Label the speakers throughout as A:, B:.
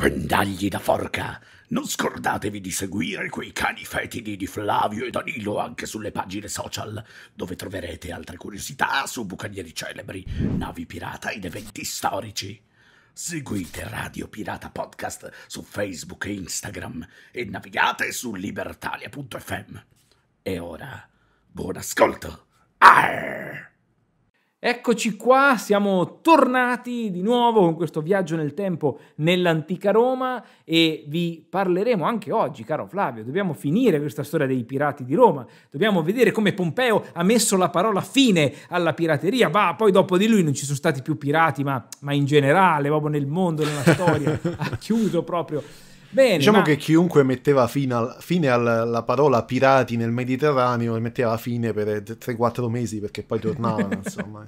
A: Pendagli da forca! Non scordatevi di seguire quei cani fetidi di Flavio e Danilo anche sulle pagine social, dove troverete altre curiosità su bucanieri celebri, navi pirata ed eventi storici. Seguite Radio Pirata Podcast su Facebook e Instagram e navigate su libertalia.fm. E ora, buon ascolto! Arr! Eccoci qua, siamo tornati di nuovo con questo viaggio nel tempo nell'antica Roma e vi parleremo anche oggi, caro Flavio, dobbiamo finire questa storia dei pirati di Roma, dobbiamo vedere come Pompeo ha messo la parola fine alla pirateria, va, poi dopo di lui non ci sono stati più pirati, ma, ma in generale, proprio nel mondo, nella storia, ha chiuso proprio
B: Bene, diciamo ma... che chiunque metteva fine, al, fine alla parola pirati nel Mediterraneo metteva fine per 3-4 eh, mesi perché poi tornavano, insomma.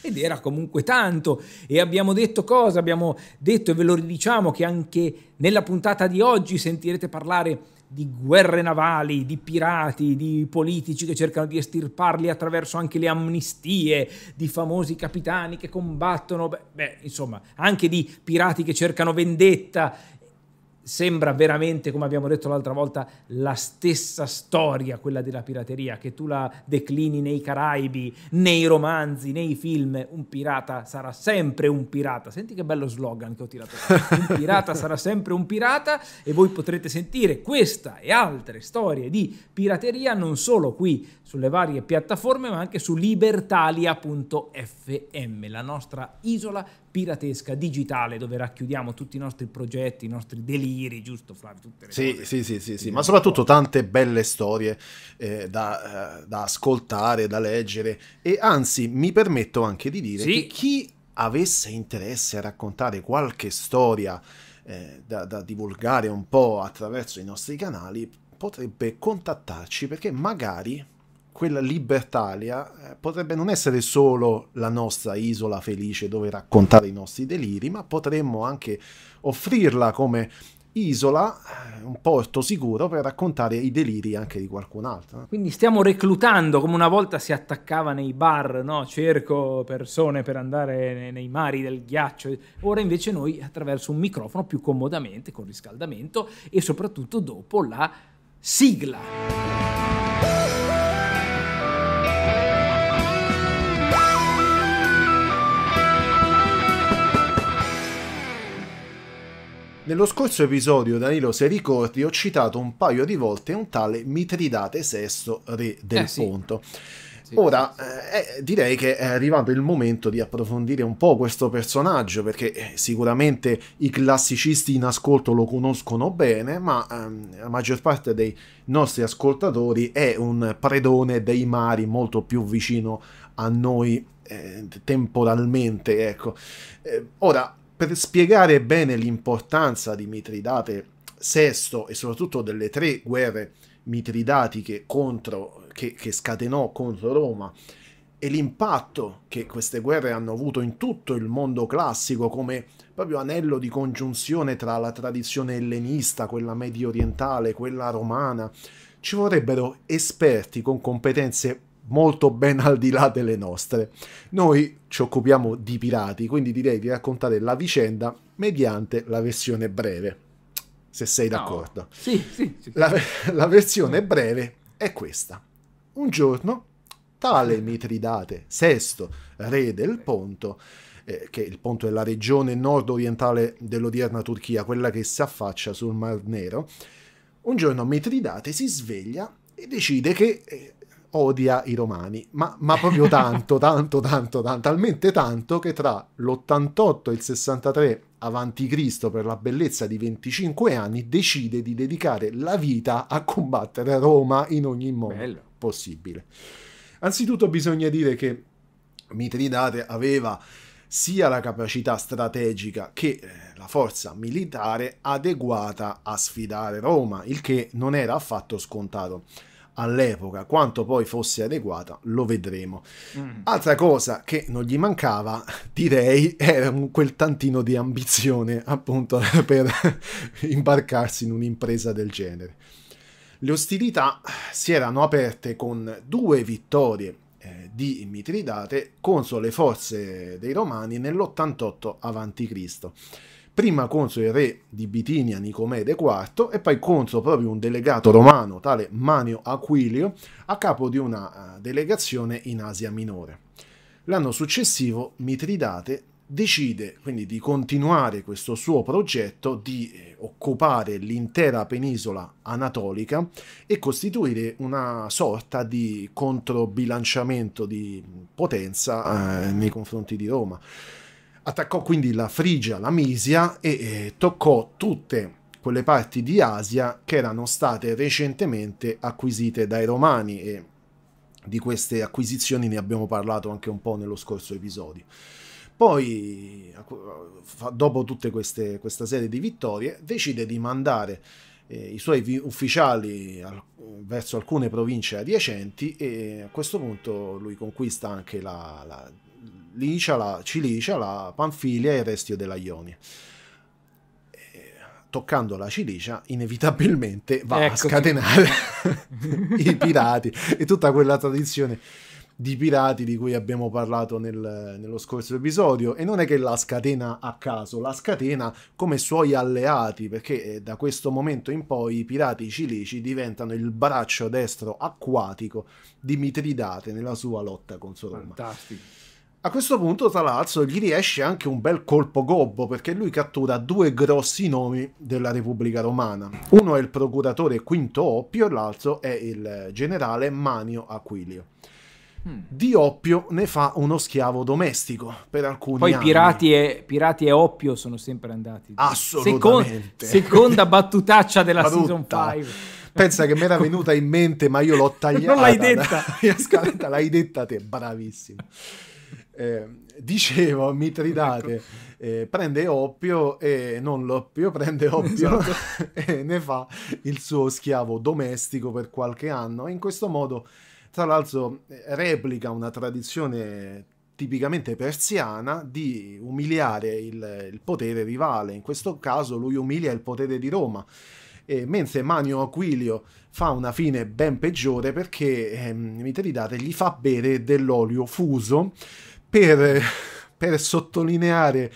B: Ed
A: era comunque tanto. E abbiamo detto cosa? Abbiamo detto e ve lo ridiciamo che anche nella puntata di oggi sentirete parlare di guerre navali, di pirati, di politici che cercano di estirparli attraverso anche le amnistie, di famosi capitani che combattono, beh, insomma, anche di pirati che cercano vendetta sembra veramente, come abbiamo detto l'altra volta, la stessa storia, quella della pirateria, che tu la declini nei Caraibi, nei romanzi, nei film, un pirata sarà sempre un pirata. Senti che bello slogan che ho tirato. un pirata sarà sempre un pirata e voi potrete sentire questa e altre storie di pirateria non solo qui sulle varie piattaforme, ma anche su libertalia.fm, la nostra isola piratesca digitale dove racchiudiamo tutti i nostri progetti, i nostri deliri vampiri, giusto Flavio?
B: Tutte le sì, cose. sì, sì, sì, sì. ma soprattutto tante belle storie eh, da, eh, da, ascoltare, da leggere e anzi mi permetto anche di dire sì. che chi avesse interesse a raccontare qualche storia eh, da, da divulgare un po' attraverso i nostri canali potrebbe contattarci perché magari quella libertalia eh, potrebbe non essere solo la nostra isola felice dove raccontare i nostri deliri, ma potremmo anche offrirla come isola, eh, un porto sicuro per raccontare i deliri anche di qualcun altro.
A: Quindi stiamo reclutando, come una volta si attaccava nei bar, no? cerco persone per andare nei mari del ghiaccio, ora invece noi attraverso un microfono più comodamente, con riscaldamento e soprattutto dopo la sigla.
B: Nello scorso episodio, Danilo, se ricordi, ho citato un paio di volte un tale Mitridate VI, re del eh, Ponto. Sì. Sì, Ora, eh, eh, direi che è arrivato il momento di approfondire un po' questo personaggio, perché eh, sicuramente i classicisti in ascolto lo conoscono bene, ma ehm, la maggior parte dei nostri ascoltatori è un predone dei mari molto più vicino a noi eh, temporalmente, ecco. Eh, ora, per spiegare bene l'importanza di Mitridate VI e soprattutto delle tre guerre mitridatiche contro, che, che scatenò contro Roma e l'impatto che queste guerre hanno avuto in tutto il mondo classico come proprio anello di congiunzione tra la tradizione ellenista, quella medio orientale, quella romana, ci vorrebbero esperti con competenze molto ben al di là delle nostre. Noi ci occupiamo di pirati, quindi direi di raccontare la vicenda mediante la versione breve, se sei d'accordo. No. Sì, sì, sì. La, la, versione breve è questa. Un giorno, tale Mitridate sesto re del Ponto, eh, che il Ponto è la regione nord-orientale dell'odierna Turchia, quella che si affaccia sul Mar Nero, un giorno Mitridate si sveglia e decide che eh, odia i romani, ma, ma proprio tanto, tanto, tanto, tanto, talmente tanto che tra l'88 e il 63 avanti Cristo per la bellezza di 25 anni decide di dedicare la vita a combattere Roma in ogni modo Bello. possibile. Anzitutto bisogna dire che Mitridate aveva sia la capacità strategica che eh, la forza militare adeguata a sfidare Roma, il che non era affatto scontato all'epoca, quanto poi fosse adeguata, lo vedremo. Mm. Altra cosa che non gli mancava, direi, era quel tantino di ambizione appunto per imbarcarsi in un'impresa del genere. Le ostilità si erano aperte con due vittorie eh, di Mitridate contro le forze dei Romani nell'88 a.C prima console re di Bitinia Nicomede IV e poi console proprio un delegato romano, tale Manio Aquilio, a capo di una eh, delegazione in Asia Minore. L'anno successivo Mitridate decide quindi di continuare questo suo progetto di eh, occupare l'intera penisola anatolica e costituire una sorta di controbilanciamento di potenza eh, nei confronti di Roma. Attaccò quindi la Frigia, la Misia e eh, toccò tutte quelle parti di Asia che erano state recentemente acquisite dai Romani e di queste acquisizioni ne abbiamo parlato anche un po' nello scorso episodio. Poi, dopo tutta questa serie di vittorie, decide di mandare eh, i suoi ufficiali al, verso alcune province adiacenti e a questo punto lui conquista anche la, la licia la, cilicia, la panfilia e il restio della ionia. E, toccando la cilicia, inevitabilmente va ecco a scatenare i pirati e tutta quella tradizione di pirati di cui abbiamo parlato nel, nello scorso episodio e non è che la scatena a caso, la scatena come suoi alleati perché eh, da questo momento in poi i pirati cilici diventano il braccio destro acquatico di Mitridate nella sua lotta con Sodoma. Fantastico. A questo punto Talazzo gli riesce anche un bel colpo gobbo perché lui cattura due grossi nomi della Repubblica Romana. Uno è il procuratore Quinto Oppio e l'altro è il generale Manio Aquilio. Hmm. Di Oppio ne fa uno schiavo domestico per alcuni Poi anni. Pirati
A: e, pirati e Oppio sono sempre andati.
B: Assolutamente. Second, seconda battutaccia della Battuta. Season 5. Pensa che mi era venuta in mente, ma io l'ho tagliata. non l'hai detta. l'hai detta te, bravissimo. Eh, dicevo, Mitridate ecco. eh, prende oppio e non l'oppio, prende oppio esatto. e ne fa il suo schiavo domestico per qualche anno. E in questo modo, tra l'altro, eh, replica una tradizione tipicamente persiana di umiliare il, il potere rivale. In questo caso lui umilia il potere di Roma. E mentre Manio Aquilio fa una fine ben peggiore perché eh, Mitridate gli fa bere dell'olio fuso per, per sottolineare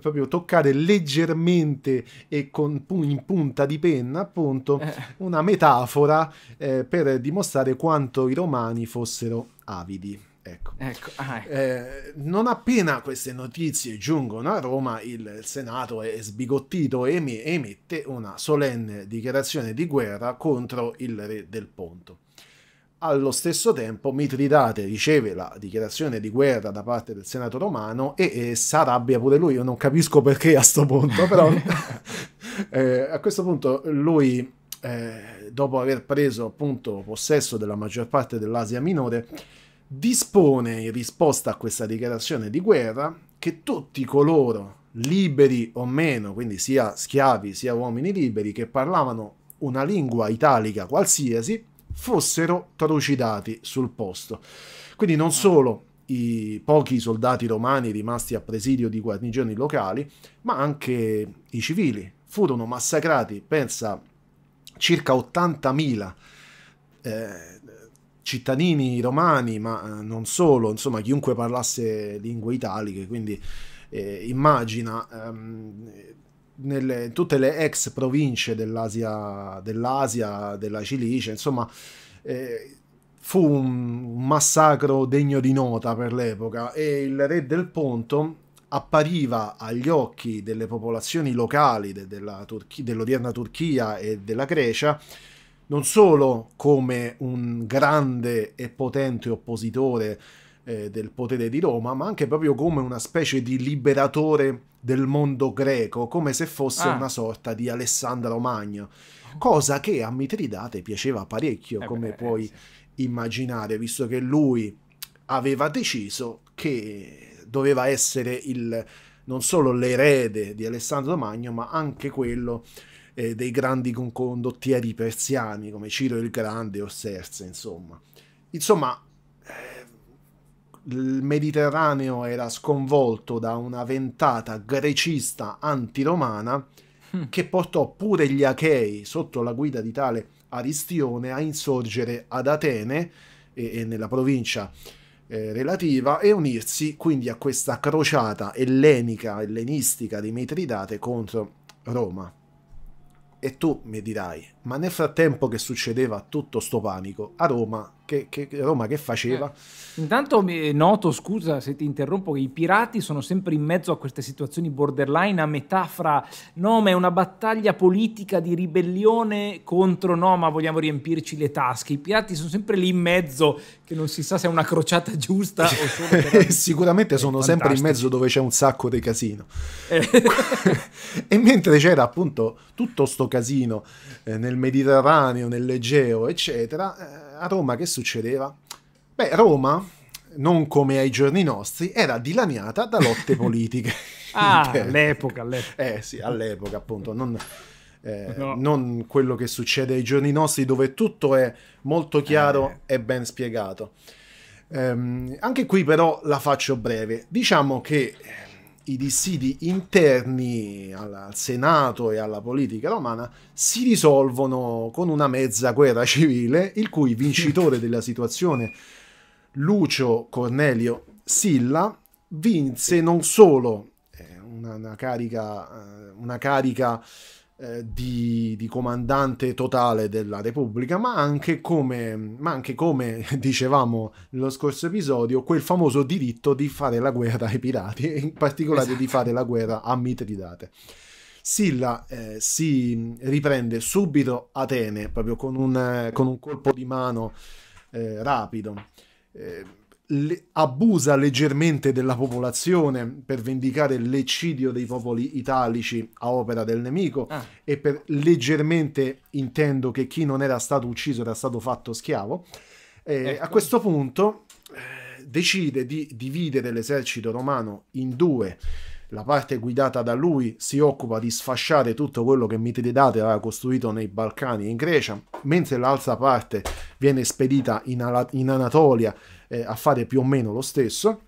B: proprio toccare leggermente e con, in punta di penna appunto eh. una metafora eh, per dimostrare quanto i romani fossero avidi. Ecco. Ecco, ah, ecco. Eh, non appena queste notizie giungono a Roma, il Senato è sbigottito e emette una solenne dichiarazione di guerra contro il re del Ponto. Allo stesso tempo Mitridate riceve la dichiarazione di guerra da parte del Senato romano e, e arrabbia pure lui, io non capisco perché a sto punto, però eh, a questo punto lui, eh, dopo aver preso appunto possesso della maggior parte dell'Asia minore, dispone in risposta a questa dichiarazione di guerra che tutti coloro, liberi o meno, quindi sia schiavi sia uomini liberi, che parlavano una lingua italica qualsiasi, fossero trucidati sul posto. Quindi non solo i pochi soldati romani rimasti a presidio di guarnigioni locali, ma anche i civili furono massacrati, pensa, circa 80.000 eh, cittadini romani, ma eh, non solo, insomma, chiunque parlasse lingue italiche, quindi eh, immagina ehm, nelle, in tutte le ex province dell'Asia, dell'Asia della Cilicia, insomma, eh, fu un massacro degno di nota per l'epoca e il re del Ponto appariva agli occhi delle popolazioni locali de, Turchi, dell'odierna Turchia e della Grecia non solo come un grande e potente oppositore eh, del potere di Roma, ma anche proprio come una specie di liberatore del mondo greco, come se fosse ah. una sorta di Alessandro Magno, oh. cosa che a Mitridate piaceva parecchio, eh come beh, puoi sì. immaginare, visto che lui aveva deciso che doveva essere il, non solo l'erede di Alessandro Magno, ma anche quello eh, dei grandi condottieri persiani come Ciro il Grande o Serse, insomma. Insomma, il Mediterraneo era sconvolto da una ventata grecista antiromana hmm. che portò pure gli Achei, sotto la guida di tale Aristione, a insorgere ad Atene e, e nella provincia eh, relativa e unirsi quindi a questa crociata ellenica, ellenistica di Mitridate contro Roma. E tu mi dirai, ma nel frattempo che succedeva tutto sto panico, a Roma che, che, Roma che faceva?
A: Eh, intanto noto, scusa se ti interrompo, che i pirati sono sempre in mezzo a queste situazioni borderline a metà fra no ma è una battaglia politica di ribellione contro no ma vogliamo riempirci le tasche. I pirati sono sempre lì in mezzo che non si sa se è una crociata giusta o solo
B: Sicuramente sono fantastici. sempre in mezzo dove c'è un sacco di casino. Eh. e mentre c'era appunto tutto sto casino eh, nel nel Mediterraneo, nell'Egeo, eccetera, eh, a Roma che succedeva? Beh, Roma, non come ai giorni nostri, era dilaniata da lotte politiche. ah, all'epoca, all'epoca. Eh sì, all'epoca appunto, non, eh, no. non, quello che succede ai giorni nostri dove tutto è molto chiaro eh. e ben spiegato. Eh, anche qui però la faccio breve. Diciamo che i dissidi interni al Senato e alla politica romana si risolvono con una mezza guerra civile, il cui vincitore della situazione, Lucio Cornelio Silla, vinse non solo eh, una, una carica, eh, una carica eh, di, di, comandante totale della Repubblica, ma anche, come, ma anche come dicevamo nello scorso episodio, quel famoso diritto di fare la guerra ai pirati, e in particolare esatto. di fare la guerra a Mitridate. Silla eh, si riprende subito Atene, proprio con un, con un colpo di mano eh, rapido. Eh, le, abusa leggermente della popolazione per vendicare l'eccidio dei popoli italici a opera del nemico ah. e per leggermente intendo che chi non era stato ucciso era stato fatto schiavo. Eh, ecco. A questo punto eh, decide di dividere l'esercito romano in due la parte guidata da lui si occupa di sfasciare tutto quello che Mitridate aveva costruito nei Balcani e in Grecia, mentre l'altra parte viene spedita in, in Anatolia eh, a fare più o meno lo stesso.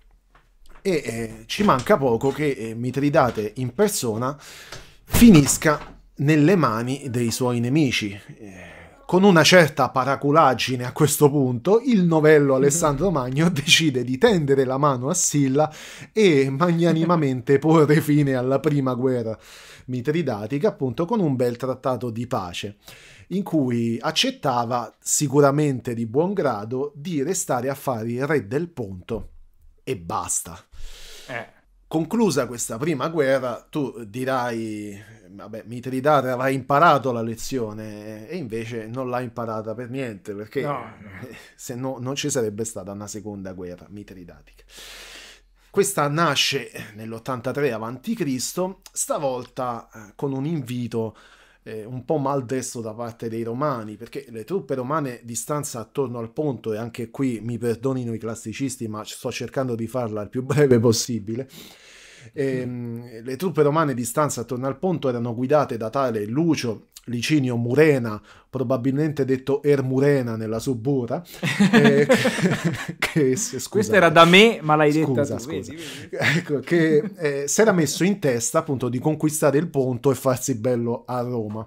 B: E eh, ci manca poco che eh, Mitridate in persona finisca nelle mani dei suoi nemici. Eh, con una certa paraculaggine a questo punto, il novello mhm. Alessandro Magno decide di tendere la mano a Silla e magnanimamente porre fine alla prima guerra mitridatica, appunto con un bel trattato di pace, in cui accettava sicuramente di buon grado di restare a fare il re del Ponto e basta. Eh. Conclusa questa prima guerra, tu dirai, vabbè, Mitridate avrà imparato la lezione e invece non l'ha imparata per niente, perché no, no. se no non ci sarebbe stata una seconda guerra mitridatica. Questa nasce nell'83 a.C., stavolta eh, con un invito eh, un po' maldestro da parte dei romani, perché le truppe romane di stanza attorno al ponto, e anche qui mi perdonino i classicisti, ma sto cercando di farla il più breve possibile, e, mm. Le truppe romane di stanza attorno al ponte erano guidate da tale Lucio Licinio Murena, probabilmente detto Ermurena nella subbura. eh, che, che, Questa era da me, ma l'hai scusa, detta tu. Vedi, vedi. Ecco, che eh, si era messo in testa appunto di conquistare il ponte e farsi bello a Roma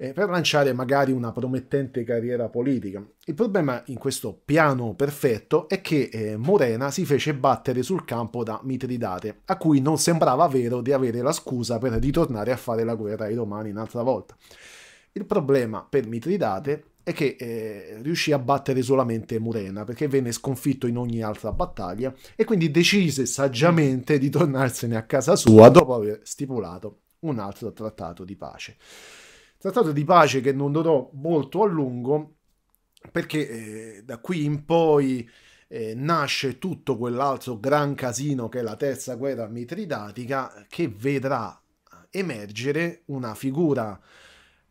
B: eh, per lanciare magari una promettente carriera politica. Il problema in questo piano perfetto è che eh, Morena si fece battere sul campo da Mitridate, a cui non sembrava vero di avere la scusa per ritornare a fare la guerra ai Romani un'altra volta. Il problema per Mitridate è che eh, riuscì a battere solamente Murena perché venne sconfitto in ogni altra battaglia e quindi decise saggiamente di tornarsene a casa sua dopo aver stipulato un altro trattato di pace. Trattato di pace che non durò molto a lungo perché eh, da qui in poi eh, nasce tutto quell'altro gran casino che è la terza guerra mitridatica che vedrà emergere una figura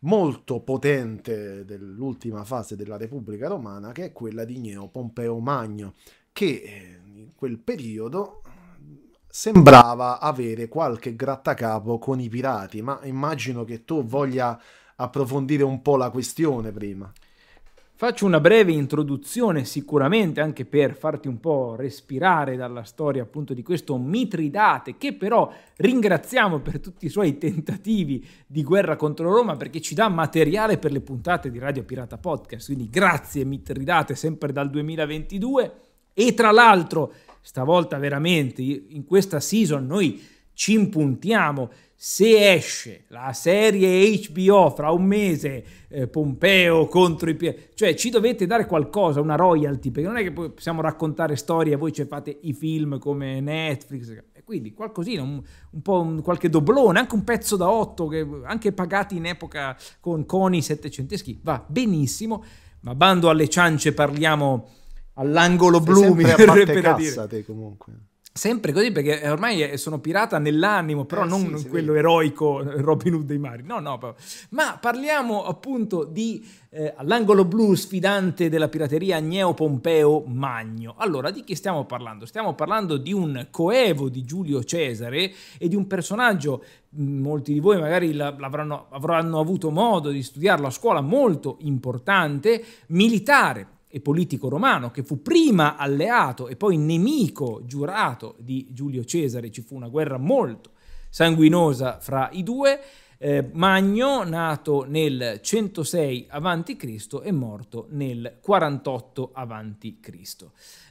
B: molto potente dell'ultima fase della Repubblica Romana che è quella di Gneo Pompeo Magno che eh, in quel periodo sembrava avere qualche grattacapo con i pirati, ma immagino che tu voglia approfondire un po' la questione prima.
A: Faccio una breve introduzione sicuramente anche per farti un po' respirare dalla storia appunto di questo Mitridate che però ringraziamo per tutti i suoi tentativi di guerra contro Roma perché ci dà materiale per le puntate di Radio Pirata Podcast, quindi grazie Mitridate sempre dal 2022 e tra l'altro stavolta veramente in questa season noi ci impuntiamo. Se esce la serie HBO fra un mese, eh, Pompeo contro i piedi, Cioè ci dovete dare qualcosa, una royalty, perché non è che possiamo raccontare storie e voi ci fate i film come Netflix. Quindi qualcosina, un, un po' un, qualche doblone, anche un pezzo da otto, che, anche pagati in epoca con coni settecenteschi, va benissimo. Ma bando alle ciance, parliamo
B: all'angolo blu mi verrebbe da dire. Te, comunque.
A: Sempre così perché ormai sono pirata nell'animo, però eh, non sì, quello vede. eroico eh, Robin Hood dei mari. No, no, ma parliamo appunto di eh, all'angolo blu sfidante della pirateria Gneo Pompeo Magno. Allora, di chi stiamo parlando? Stiamo parlando di un coevo di Giulio Cesare e di un personaggio molti di voi magari avranno avuto modo di studiarlo a scuola, molto importante, militare e politico romano, che fu prima alleato e poi nemico giurato di Giulio Cesare, ci fu una guerra molto sanguinosa fra i due, eh, Magno, nato nel 106 a.C. e morto nel 48 a.C.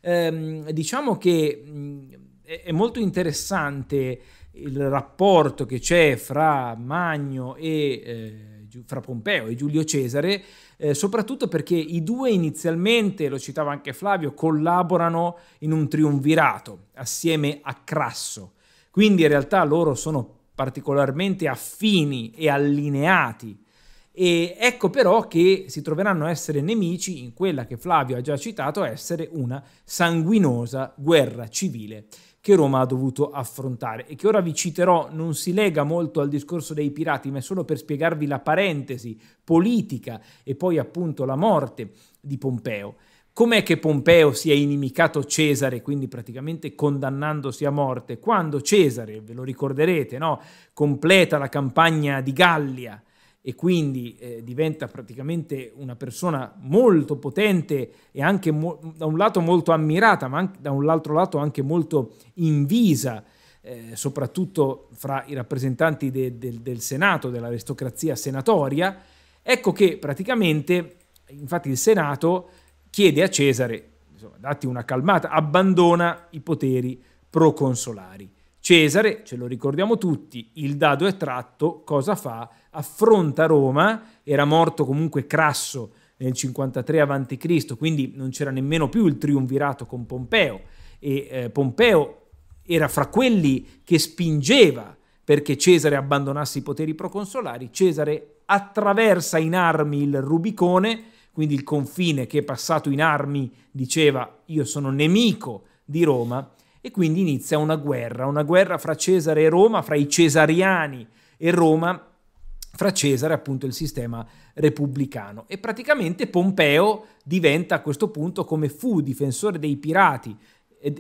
A: Eh, diciamo che mh, è molto interessante il rapporto che c'è fra Magno e... Eh, fra Pompeo e Giulio Cesare, eh, soprattutto perché i due inizialmente, lo citava anche Flavio, collaborano in un triunvirato assieme a Crasso. Quindi in realtà loro sono particolarmente affini e allineati. E ecco però che si troveranno a essere nemici in quella che Flavio ha già citato essere una sanguinosa guerra civile che Roma ha dovuto affrontare e che ora vi citerò non si lega molto al discorso dei pirati, ma è solo per spiegarvi la parentesi politica e poi appunto la morte di Pompeo. Com'è che Pompeo si è inimicato Cesare, quindi praticamente condannandosi a morte, quando Cesare, ve lo ricorderete, no? completa la campagna di Gallia e quindi eh, diventa praticamente una persona molto potente e anche mo- da un lato molto ammirata, ma anche, da un altro lato anche molto invisa, eh, soprattutto fra i rappresentanti de- de- del Senato, dell'aristocrazia senatoria, ecco che praticamente, infatti il Senato chiede a Cesare, insomma, datti una calmata, abbandona i poteri proconsolari. Cesare, ce lo ricordiamo tutti, il dado è tratto, cosa fa? affronta Roma, era morto comunque Crasso nel 53 a.C., quindi non c'era nemmeno più il triumvirato con Pompeo e eh, Pompeo era fra quelli che spingeva perché Cesare abbandonasse i poteri proconsolari, Cesare attraversa in armi il Rubicone, quindi il confine che è passato in armi diceva io sono nemico di Roma e quindi inizia una guerra, una guerra fra Cesare e Roma, fra i cesariani e Roma fra Cesare appunto il sistema repubblicano e praticamente Pompeo diventa a questo punto come fu difensore dei pirati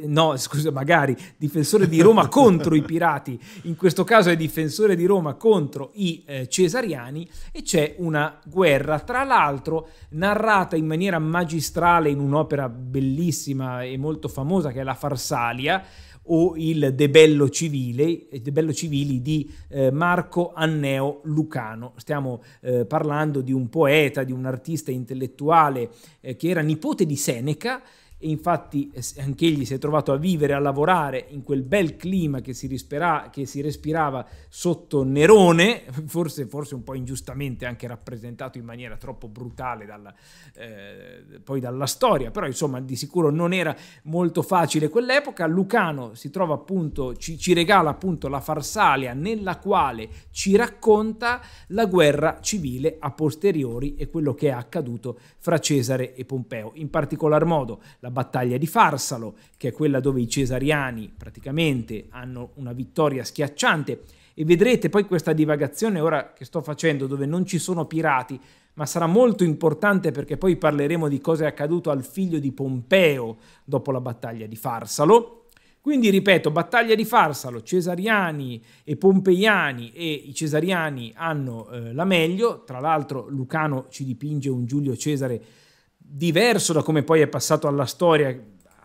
A: no scusa magari difensore di Roma contro i pirati in questo caso è difensore di Roma contro i eh, cesariani e c'è una guerra tra l'altro narrata in maniera magistrale in un'opera bellissima e molto famosa che è la Farsalia o il Debello Civile, eh, Debello Civili di eh, Marco Anneo Lucano. Stiamo eh, parlando di un poeta, di un artista intellettuale eh, che era nipote di Seneca e infatti eh, anche egli si è trovato a vivere, a lavorare in quel bel clima che si, respira, che si respirava sotto Nerone, forse, forse, un po' ingiustamente anche rappresentato in maniera troppo brutale dalla, eh, poi dalla storia, però insomma di sicuro non era molto facile quell'epoca. Lucano si trova appunto, ci, ci regala appunto la Farsalia nella quale ci racconta la guerra civile a posteriori e quello che è accaduto fra Cesare e Pompeo, in particolar modo la la battaglia di Farsalo, che è quella dove i cesariani praticamente hanno una vittoria schiacciante e vedrete poi questa divagazione ora che sto facendo dove non ci sono pirati, ma sarà molto importante perché poi parleremo di cosa è accaduto al figlio di Pompeo dopo la battaglia di Farsalo. Quindi ripeto, battaglia di Farsalo, cesariani e pompeiani e i cesariani hanno eh, la meglio, tra l'altro Lucano ci dipinge un Giulio Cesare diverso da come poi è passato alla storia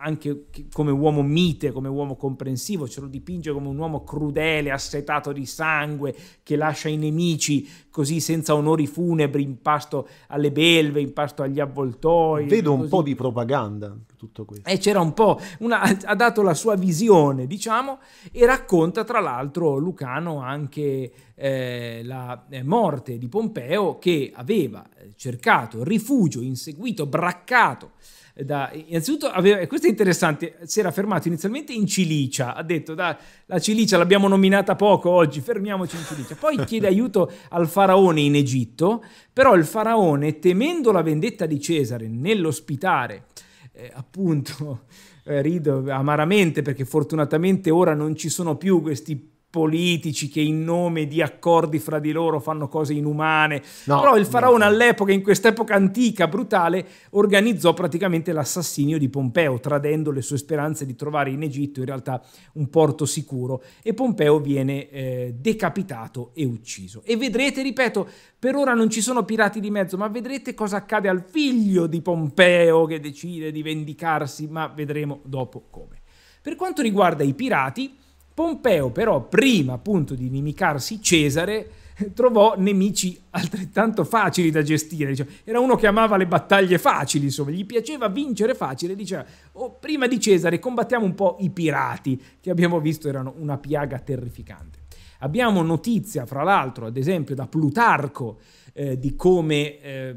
A: anche come uomo mite, come uomo comprensivo, ce lo dipinge come un uomo crudele, assetato di sangue, che lascia i nemici così senza onori funebri, in pasto alle belve, in pasto agli avvoltoi. Vedo così. un po' di
B: propaganda tutto questo. E eh,
A: c'era un po', una, ha dato la sua visione, diciamo, e racconta tra l'altro Lucano anche eh, la eh, morte di Pompeo che aveva eh, cercato rifugio, inseguito, braccato da, innanzitutto, aveva, e questo è interessante, si era fermato inizialmente in Cilicia, ha detto da, la Cilicia l'abbiamo nominata poco oggi, fermiamoci in Cilicia, poi chiede aiuto al faraone in Egitto, però il faraone temendo la vendetta di Cesare nell'ospitare eh, appunto eh, rido amaramente perché fortunatamente ora non ci sono più questi politici che in nome di accordi fra di loro fanno cose inumane. No, Però il faraone no. all'epoca, in quest'epoca antica, brutale, organizzò praticamente l'assassinio di Pompeo, tradendo le sue speranze di trovare in Egitto in realtà un porto sicuro. E Pompeo viene eh, decapitato e ucciso. E vedrete, ripeto, per ora non ci sono pirati di mezzo, ma vedrete cosa accade al figlio di Pompeo che decide di vendicarsi, ma vedremo dopo come. Per quanto riguarda i pirati, Pompeo però, prima appunto di inimicarsi Cesare, trovò nemici altrettanto facili da gestire. Diciamo. Era uno che amava le battaglie facili, insomma, gli piaceva vincere facile. Diceva, oh, prima di Cesare combattiamo un po' i pirati, che abbiamo visto erano una piaga terrificante. Abbiamo notizia, fra l'altro, ad esempio da Plutarco, eh, di come eh,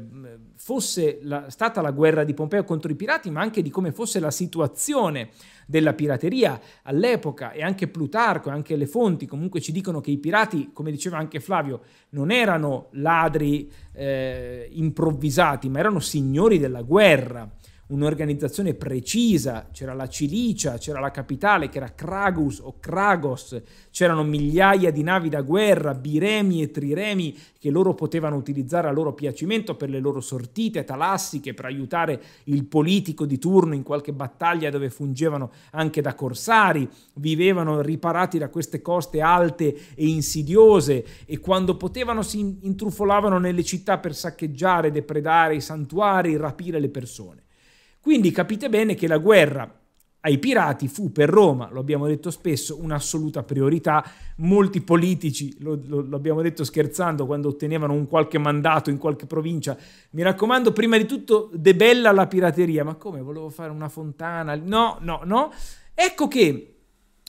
A: fosse la, stata la guerra di Pompeo contro i pirati, ma anche di come fosse la situazione della pirateria all'epoca e anche Plutarco e anche le fonti comunque ci dicono che i pirati, come diceva anche Flavio, non erano ladri eh, improvvisati, ma erano signori della guerra un'organizzazione precisa, c'era la Cilicia, c'era la capitale che era Kragus o Kragos, c'erano migliaia di navi da guerra, biremi e triremi che loro potevano utilizzare a loro piacimento per le loro sortite talassiche, per aiutare il politico di turno in qualche battaglia dove fungevano anche da corsari, vivevano riparati da queste coste alte e insidiose e quando potevano si intrufolavano nelle città per saccheggiare, depredare i santuari, rapire le persone. Quindi capite bene che la guerra ai pirati fu per Roma, lo abbiamo detto spesso, un'assoluta priorità. Molti politici, lo, lo, lo, abbiamo detto scherzando, quando ottenevano un qualche mandato in qualche provincia, mi raccomando, prima di tutto debella la pirateria. Ma come? Volevo fare una fontana? No, no, no. Ecco che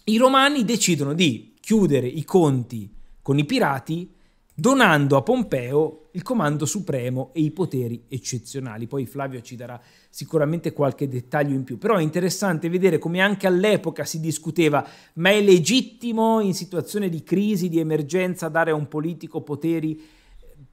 A: i romani decidono di chiudere i conti con i pirati donando a Pompeo il comando supremo e i poteri eccezionali. Poi Flavio ci darà sicuramente qualche dettaglio in più, però è interessante vedere come anche all'epoca si discuteva, ma è legittimo in situazione di crisi, di emergenza, dare a un politico poteri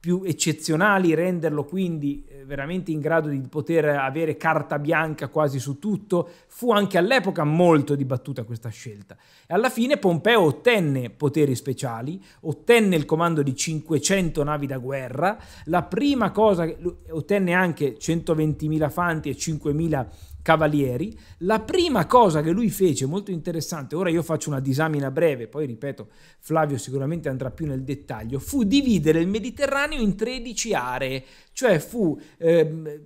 A: più eccezionali, renderlo quindi eh, veramente in grado di poter avere carta bianca quasi su tutto, fu anche all'epoca molto dibattuta questa scelta. E alla fine Pompeo ottenne poteri speciali, ottenne il comando di 500 navi da guerra, la prima cosa, che ottenne anche 120.000 fanti e 5.000 Cavalieri, la prima cosa che lui fece, molto interessante, ora io faccio una disamina breve, poi ripeto, Flavio sicuramente andrà più nel dettaglio, fu dividere il Mediterraneo in 13 aree, cioè fu eh,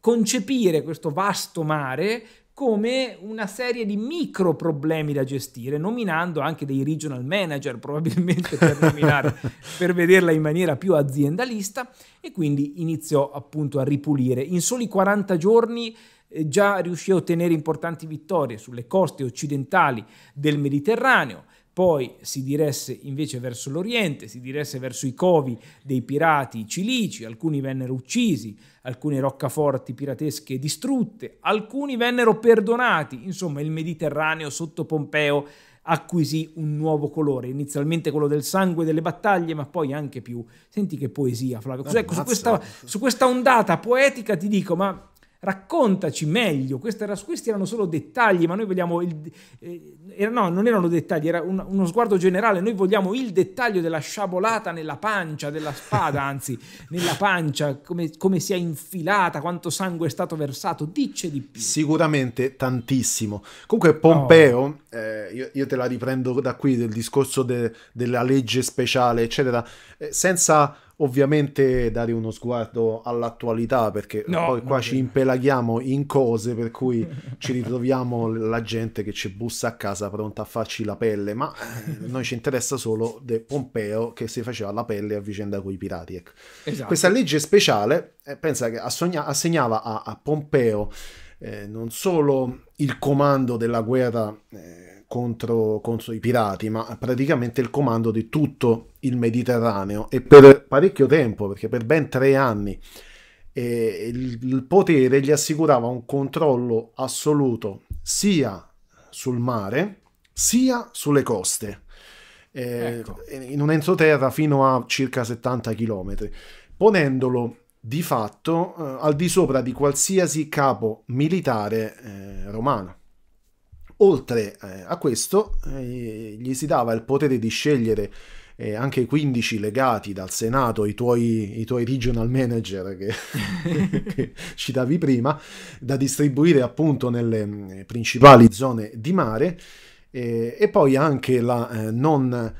A: concepire questo vasto mare come una serie di micro problemi da gestire, nominando anche dei regional manager probabilmente per, nominare, per vederla in maniera più aziendalista e quindi iniziò appunto a ripulire. In soli 40 giorni eh, già riuscì a ottenere importanti vittorie sulle coste occidentali del Mediterraneo, poi si diresse invece verso l'Oriente, si diresse verso i covi dei pirati cilici, alcuni vennero uccisi, alcune roccaforti piratesche distrutte, alcuni vennero perdonati, insomma il Mediterraneo sotto Pompeo acquisì un nuovo colore, inizialmente quello del sangue delle battaglie, ma poi anche più. Senti che poesia, Flavio. Ecco, su, questa, su questa ondata poetica ti dico, ma raccontaci meglio, era, questi erano solo dettagli, ma noi vogliamo il, eh, era, no, non erano dettagli, era un, uno sguardo generale, noi vogliamo il dettaglio della sciabolata nella pancia, della spada, anzi, nella pancia, come, come si è infilata, quanto sangue è stato versato, dice di più.
B: Sicuramente tantissimo. Comunque Pompeo, oh. eh, io, io, te la riprendo da qui, del discorso de, della legge speciale, eccetera, eh, senza ovviamente dare uno sguardo all'attualità perché no, poi qua ci impelaghiamo in cose per cui ci ritroviamo la gente che ci bussa a casa pronta a farci la pelle ma eh, noi ci interessa solo De Pompeo che si faceva la pelle a vicenda con i pirati ecco. esatto. questa legge speciale eh, pensa che assogna- assegnava a, a Pompeo eh, non solo il comando della guerra eh, contro, contro, i pirati, ma praticamente il comando di tutto il Mediterraneo e per parecchio tempo, perché per ben tre anni, eh, il, il potere gli assicurava un controllo assoluto sia sul mare sia sulle coste. Eh, ecco. in un entroterra fino a circa 70 km, ponendolo di fatto eh, al di sopra di qualsiasi capo militare eh, romano. Oltre eh, a questo, eh, gli si dava il potere di scegliere eh, anche i 15 legati dal Senato, i tuoi, i tuoi regional manager che, che citavi prima, da distribuire appunto nelle eh, principali zone di mare, eh, e poi anche la eh, non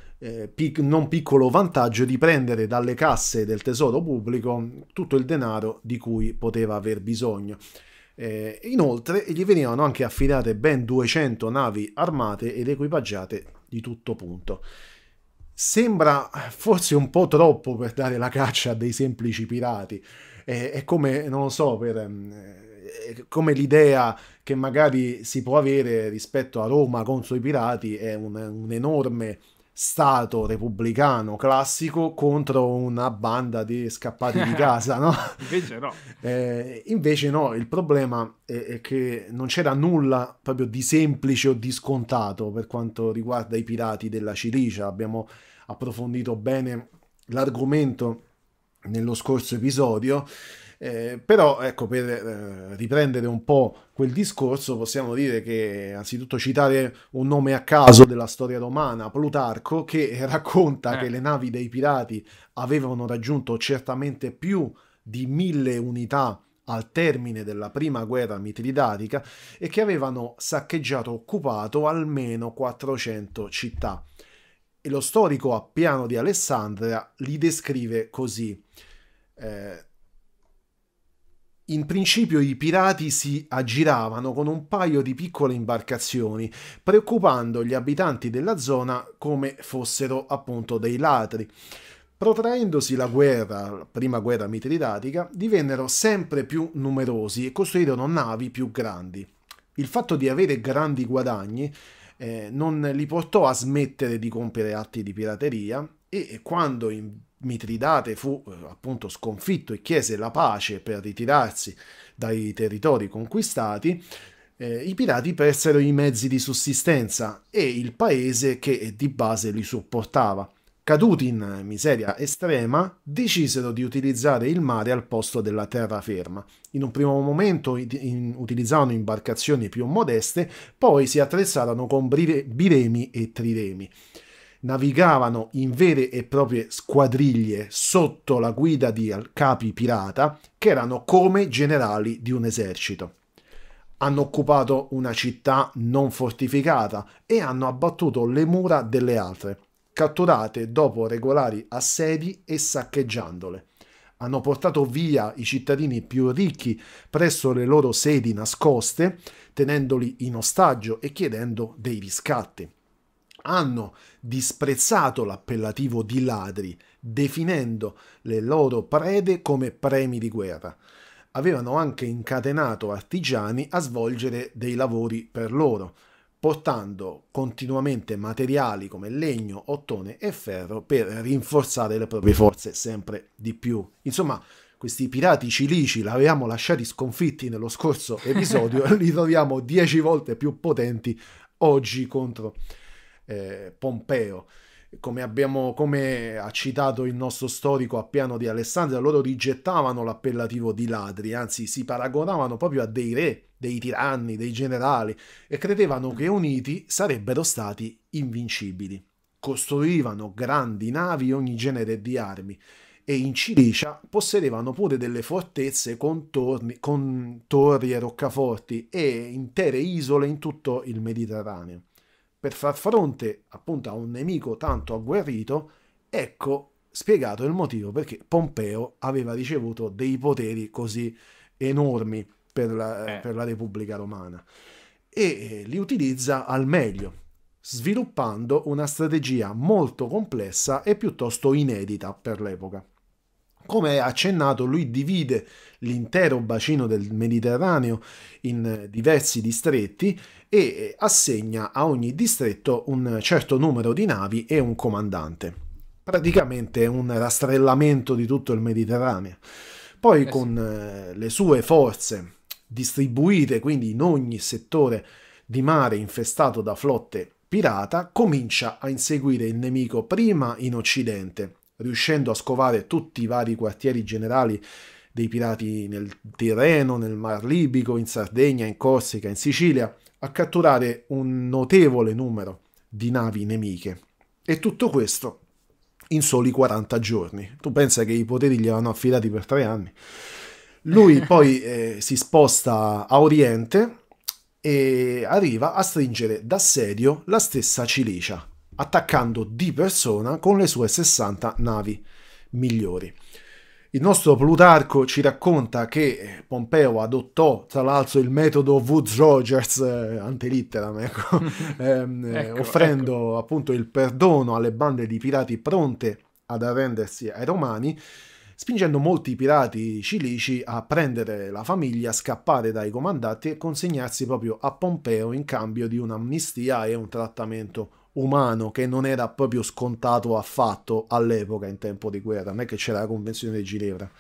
B: non piccolo vantaggio di prendere dalle casse del tesoro pubblico tutto il denaro di cui poteva aver bisogno. Eh, inoltre gli venivano anche affidate ben 200 navi armate ed equipaggiate di tutto punto. Sembra forse un po' troppo per dare la caccia a dei semplici pirati, eh, è come, non lo so, per... Eh, come l'idea che magari si può avere rispetto a Roma contro i pirati è un, un enorme Stato repubblicano classico contro una banda di scappati di casa, no? invece no. Eh, invece no, il problema è, è, che non c'era nulla proprio di semplice o di scontato per quanto riguarda i pirati della Cilicia. Abbiamo approfondito bene l'argomento nello scorso episodio eh, però ecco, per eh, riprendere un po' quel discorso, possiamo dire che anzitutto citare un nome a caso della storia romana, Plutarco, che racconta eh. che le navi dei pirati avevano raggiunto certamente più di mille unità al termine della prima guerra mitridatica e che avevano saccheggiato occupato almeno 400 città. E lo storico Appiano di Alessandria li descrive così. Eh, in principio i pirati si aggiravano con un paio di piccole imbarcazioni, preoccupando gli abitanti della zona come fossero appunto dei ladri. Protraendosi la guerra, la prima guerra mitridatica, divennero sempre più numerosi e costruirono navi più grandi. Il fatto di avere grandi guadagni eh, non li portò a smettere di compiere atti di pirateria e quando in Mitridate fu eh, appunto sconfitto e chiese la pace per ritirarsi dai territori conquistati, eh, i pirati persero i mezzi di sussistenza e il paese che di base li supportava. Caduti in miseria estrema, decisero di utilizzare il mare al posto della terraferma. In un primo momento in, in, utilizzarono imbarcazioni più modeste, poi si attrezzarono con biremi e triremi navigavano in vere e proprie squadriglie sotto la guida di capi pirata che erano come generali di un esercito. Hanno occupato una città non fortificata e hanno abbattuto le mura delle altre, catturate dopo regolari assedi e saccheggiandole. Hanno portato via i cittadini più ricchi presso le loro sedi nascoste, tenendoli in ostaggio e chiedendo dei riscatti hanno disprezzato l'appellativo di ladri, definendo le loro prede come premi di guerra. Avevano anche incatenato artigiani a svolgere dei lavori per loro, portando continuamente materiali come legno, ottone e ferro per rinforzare le proprie forze sempre di più. Insomma, questi pirati cilici li avevamo lasciati sconfitti nello scorso episodio, e li troviamo dieci volte più potenti oggi contro eh, Pompeo. Come, abbiamo, come, ha citato il nostro storico Appiano di Alessandria, loro rigettavano l'appellativo di ladri, anzi si paragonavano proprio a dei re, dei tiranni, dei generali e credevano che uniti sarebbero stati invincibili. Costruivano grandi navi e ogni genere di armi e in Cilicia possedevano pure delle fortezze con, torni, con torri e roccaforti e intere isole in tutto il Mediterraneo per far fronte appunto a un nemico tanto agguerrito, ecco spiegato il motivo perché Pompeo aveva ricevuto dei poteri così enormi per la, eh. per la Repubblica Romana e eh, li utilizza al meglio, sviluppando una strategia molto complessa e piuttosto inedita per l'epoca. Come accennato, lui divide l'intero bacino del Mediterraneo in diversi distretti e eh, assegna a ogni distretto un certo numero di navi e un comandante. Praticamente un rastrellamento di tutto il Mediterraneo. Poi eh con eh, le sue forze distribuite quindi in ogni settore di mare infestato da flotte pirata, comincia a inseguire il nemico prima in Occidente riuscendo a scovare tutti i vari quartieri generali dei pirati nel Tirreno, nel Mar Libico, in Sardegna, in Corsica, in Sicilia, a catturare un notevole numero di navi nemiche. E tutto questo in soli 40 giorni. Tu pensa che i poteri gli erano affidati per tre anni. Lui poi eh, si sposta a Oriente e arriva a stringere d'assedio la stessa Cilicia, attaccando di persona con le sue 60 navi migliori. Il nostro Plutarco ci racconta che eh, Pompeo adottò tra l'altro il metodo Woods Rogers eh, antelitteram, ecco, ehm, eh, ecco, ecco, offrendo ecco. appunto il perdono alle bande di pirati pronte ad arrendersi ai romani, spingendo molti pirati cilici a prendere la famiglia, scappare dai comandanti e consegnarsi proprio a Pompeo in cambio di un'amnistia e un trattamento umano che non era proprio scontato affatto all'epoca in tempo di guerra, non è che c'era la convenzione di Ginevra.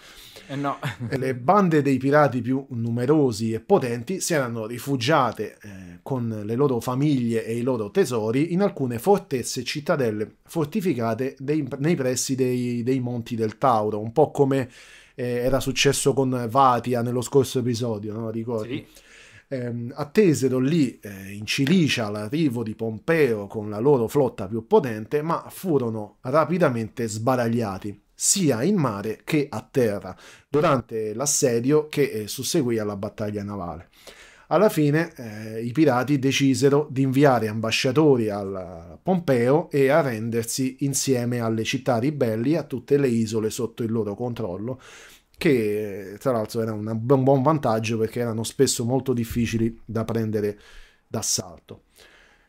B: Eh no. Le bande dei pirati più numerosi e potenti si erano rifugiate eh, con le loro famiglie e i loro tesori in alcune fortezze e cittadelle fortificate dei, nei pressi dei, dei, monti del Tauro, un po' come eh, era successo con Vatia nello scorso episodio, no? ricordi? Sì ehm, attesero lì eh, in Cilicia l'arrivo di Pompeo con la loro flotta più potente, ma furono rapidamente sbaragliati sia in mare che a terra, durante l'assedio che eh, susseguì alla battaglia navale. Alla fine eh, i pirati decisero di inviare ambasciatori a Pompeo e arrendersi insieme alle città ribelli a tutte le isole sotto il loro controllo che tra l'altro era un buon vantaggio perché erano spesso molto difficili da prendere d'assalto.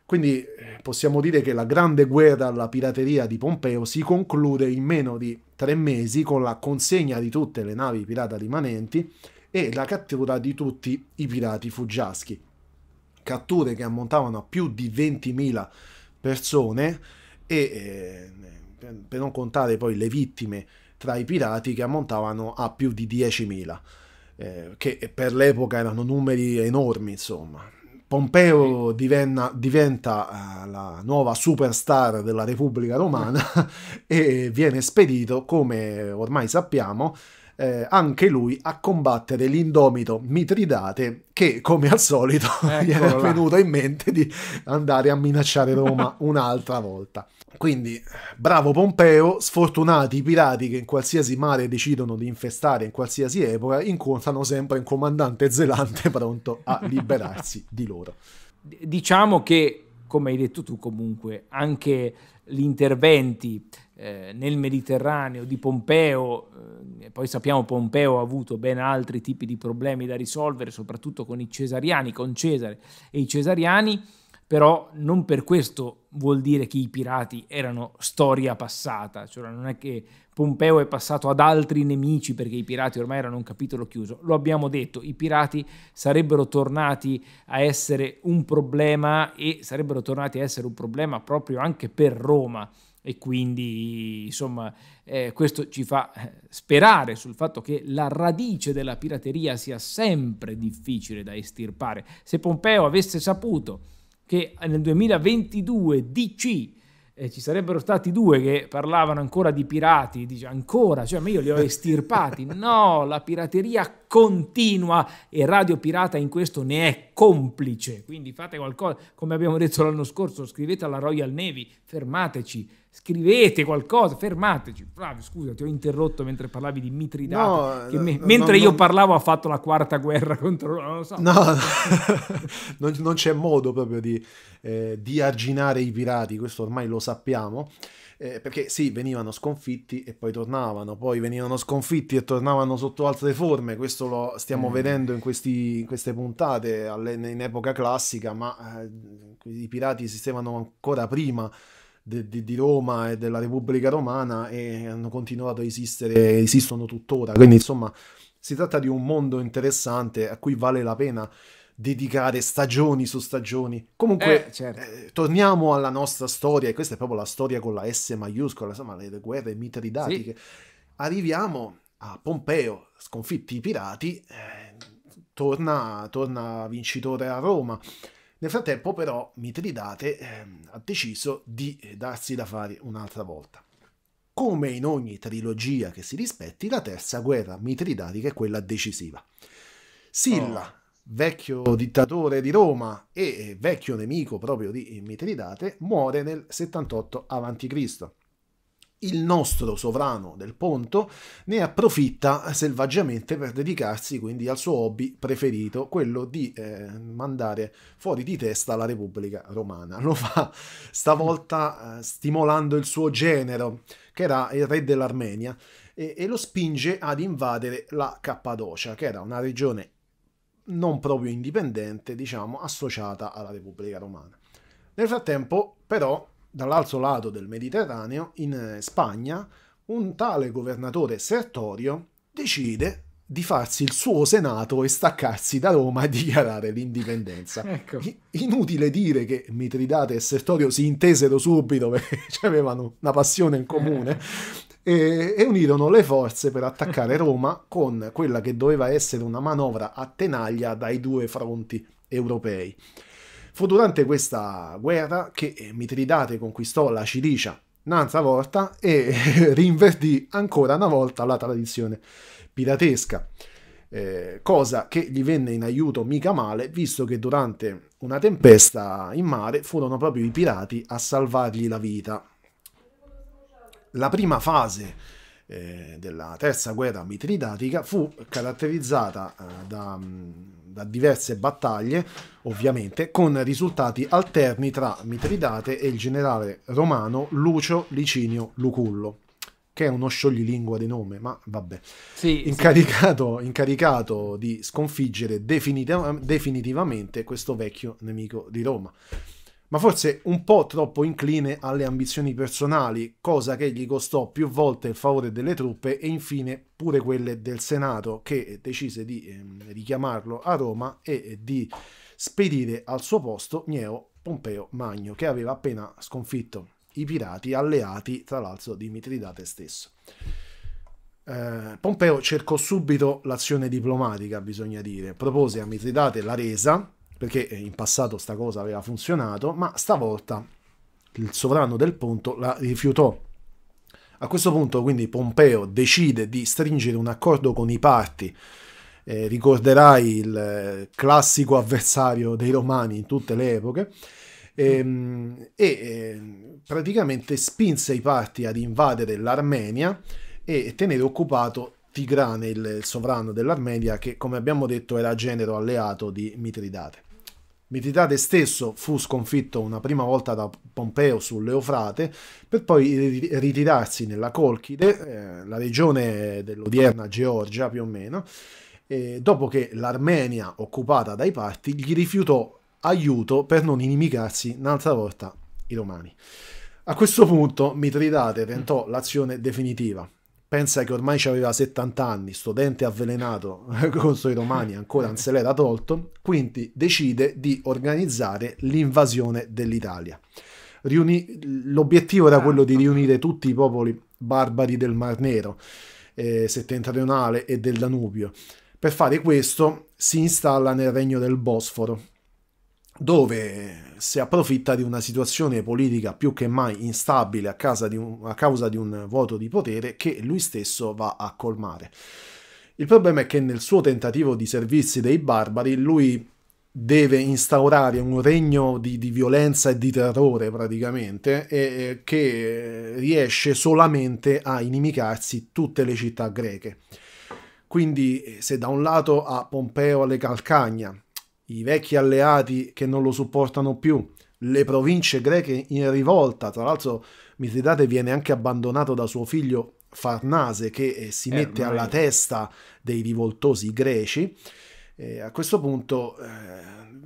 B: Quindi eh, possiamo dire che la grande guerra alla pirateria di Pompeo si conclude in meno di tre mesi con la consegna di tutte le navi pirata rimanenti e la cattura di tutti i pirati fuggiaschi. Catture che ammontavano a più di 20.000 persone e eh, per non contare poi le vittime tra i pirati che ammontavano a più di 10.000, eh, che per l'epoca erano numeri enormi, insomma. Pompeo divenna, diventa eh, la nuova superstar della Repubblica Romana e viene spedito, come ormai sappiamo, eh, anche lui a combattere l'indomito Mitridate che come al solito gli era venuto in mente di andare a minacciare Roma un'altra volta. Quindi, bravo Pompeo, sfortunati i pirati che in qualsiasi mare decidono di infestare in qualsiasi epoca, incontrano sempre un comandante zelante pronto a liberarsi di loro. Diciamo che, come hai detto tu comunque, anche
A: gli interventi eh, nel Mediterraneo di Pompeo, eh, poi sappiamo Pompeo ha avuto ben altri tipi di problemi da risolvere, soprattutto con i cesariani, con Cesare e i cesariani, però non per questo vuol dire che i pirati erano storia passata, cioè non è che Pompeo è passato ad altri nemici perché i pirati ormai erano un capitolo chiuso, lo abbiamo detto, i pirati sarebbero tornati a essere un problema e sarebbero tornati a essere un problema proprio anche per Roma e quindi insomma eh, questo ci fa eh, sperare sul fatto che la radice della pirateria sia sempre difficile da estirpare. Se Pompeo avesse saputo che nel 2022 DC eh, ci sarebbero stati due che parlavano ancora di pirati, dice ancora, cioè ma io li ho estirpati. No, la pirateria continua e Radio Pirata in questo ne è complice. Quindi fate qualcosa, come abbiamo detto l'anno scorso, scrivete alla Royal Navy, fermateci scrivete qualcosa, fermateci. Flavio, scusa, ti ho interrotto mentre parlavi di Mitridate. No, me, no, mentre no, io parlavo ha fatto la quarta guerra contro... Non lo so. No,
B: non, non, c'è modo proprio di, eh, di, arginare i pirati, questo ormai lo sappiamo. Eh, perché sì, venivano sconfitti e poi tornavano, poi venivano sconfitti e tornavano sotto altre forme, questo lo stiamo mm. vedendo in, questi, in, queste puntate in epoca classica, ma eh, i pirati esistevano ancora prima de, de, di Roma e della Repubblica Romana e hanno continuato a esistere, esistono tuttora. Quindi insomma si tratta di un mondo interessante a cui vale la pena dedicare stagioni su stagioni. Comunque, eh, certo. eh, torniamo alla nostra storia, e questa è proprio la storia con la S maiuscola, insomma, le guerre mitridatiche. Sì. Arriviamo a Pompeo, sconfitti i pirati, eh, torna, torna vincitore a Roma. Nel frattempo però Mitridate eh, ha deciso di eh, darsi da fare un'altra volta. Come in ogni trilogia che si rispetti, la terza guerra mitridatica è quella decisiva. Silla, oh. vecchio dittatore di Roma e eh, vecchio nemico proprio di eh, Mitridate, muore nel 78 a.C il nostro sovrano del Ponto ne approfitta selvaggiamente per dedicarsi quindi al suo hobby preferito, quello di eh, mandare fuori di testa la Repubblica Romana. Lo fa stavolta eh, stimolando il suo genero, che era il re dell'Armenia, e, e lo spinge ad invadere la Cappadocia, che era una regione non proprio indipendente, diciamo, associata alla Repubblica Romana. Nel frattempo, però, dall'altro lato del Mediterraneo, in eh, Spagna, un tale governatore Sertorio decide di farsi il suo senato e staccarsi da Roma e dichiarare l'indipendenza. Ecco. Inutile dire che Mitridate e Sertorio si intesero subito perché avevano una passione in comune e, e unirono le forze per attaccare Roma con quella che doveva essere una manovra a tenaglia dai due fronti europei. Fu durante questa guerra che eh, Mitridate conquistò la Cilicia un'altra Volta e rinverdì ancora una volta la tradizione piratesca. Eh, cosa che gli venne in aiuto mica male, visto che durante una tempesta in mare furono proprio i pirati a salvargli la vita. La prima fase eh, della terza guerra mitridatica fu caratterizzata eh, da, mm, da diverse battaglie, ovviamente, con risultati alterni tra Mitridate e il generale romano Lucio Licinio Lucullo che è uno scioglilingua di nome, ma vabbè, sì, incaricato, sì. incaricato di sconfiggere definitiv definitivamente questo vecchio nemico di Roma ma forse un po' troppo incline alle ambizioni personali, cosa che gli costò più volte il favore delle truppe e infine pure quelle del Senato, che decise di eh, richiamarlo a Roma e di spedire al suo posto Gneo Pompeo Magno, che aveva appena sconfitto i pirati alleati, tra l'altro, di Mitridate stesso. Eh, Pompeo cercò subito l'azione diplomatica, bisogna dire, propose a Mitridate la resa, perché eh, in passato sta cosa aveva funzionato, ma stavolta il sovrano del Ponto la rifiutò. A questo punto quindi Pompeo decide di stringere un accordo con i parti. Eh, ricorderai il eh, classico avversario dei romani in tutte le epoche ehm, e, e ehm, praticamente spinse i parti ad invadere l'Armenia e tenere occupato Tigrane, il sovrano dell'Armenia, che come abbiamo detto era genero alleato di Mitridate. Mitridate stesso fu sconfitto una prima volta da Pompeo sull'Eufrate, per poi ritirarsi nella Colchide, eh, la regione dell'odierna Georgia più o meno, eh, dopo che l'Armenia, occupata dai parti, gli rifiutò aiuto per non inimicarsi un'altra volta i romani. A questo punto Mitridate tentò l'azione definitiva pensa che ormai aveva 70 anni, studente avvelenato con suoi romani ancora non se l'era tolto, quindi decide di organizzare l'invasione dell'Italia. Riuni... l'obiettivo era quello di certo. riunire tutti i popoli barbari del Mar Nero, eh, settentrionale e del Danubio. Per fare questo si installa nel regno del Bosforo, dove si approfitta di una situazione politica più che mai instabile a, un, a causa di un vuoto di potere che lui stesso va a colmare. Il problema è che nel suo tentativo di servirsi dei barbari lui deve instaurare un regno di, di violenza e di terrore praticamente e, e, che riesce solamente a inimicarsi tutte le città greche. Quindi se da un lato ha Pompeo alle calcagna i vecchi alleati che non lo supportano più, le province greche in rivolta, tra l'altro Mitridate viene anche abbandonato da suo figlio Farnase che eh, si eh, mette alla testa dei rivoltosi greci. E a questo punto eh,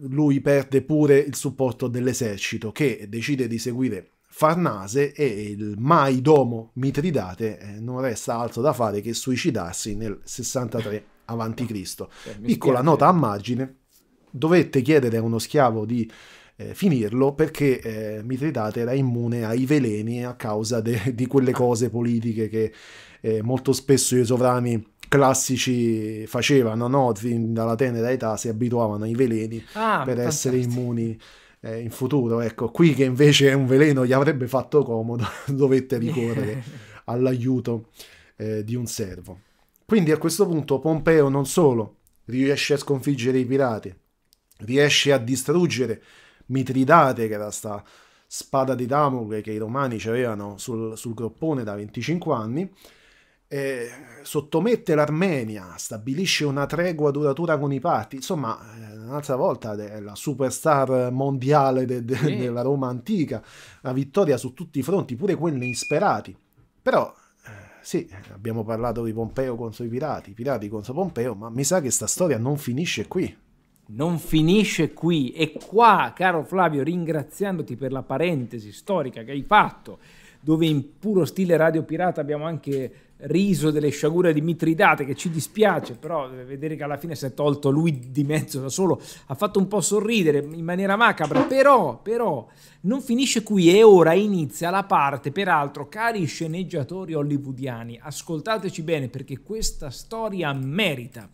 B: lui perde pure il supporto dell'esercito che decide di seguire Farnase e il mai domo Mitridate eh, non resta altro da fare che suicidarsi nel 63 a.C. Piccola nota a margine, dovette chiedere a uno schiavo di eh, finirlo perché eh, Mitridate era immune ai veleni a causa de- di quelle ah. cose politiche che eh, molto spesso i sovrani classici facevano, no? fin dalla tenera età si abituavano ai veleni ah, per fantastico. essere immuni eh, in futuro. Ecco, qui che invece è un veleno gli avrebbe fatto comodo, dovette ricorrere all'aiuto eh, di un servo. Quindi a questo punto Pompeo non solo riesce a sconfiggere i pirati, riesce a distruggere Mitridate, che era sta spada di Damocle che i romani avevano sul, sul groppone da 25 anni, eh, sottomette l'Armenia, stabilisce una tregua duratura con i parti, insomma, eh, un'altra volta è la superstar mondiale de, de, sì. della Roma antica, la vittoria su tutti i fronti, pure quelli insperati. Però eh, sì, abbiamo parlato di Pompeo contro i pirati, i pirati contro Pompeo, ma mi sa che sta storia non finisce qui non finisce qui.
A: E qua, caro Flavio, ringraziandoti per la parentesi storica che hai fatto, dove in puro stile Radio Pirata abbiamo anche riso delle sciagure di Mitridate, che ci dispiace, però vedere che alla fine si è tolto lui di mezzo da solo ha fatto un po' sorridere in maniera macabra, però, però non finisce qui e ora inizia la parte, peraltro, cari sceneggiatori hollywoodiani, ascoltateci bene perché questa storia merita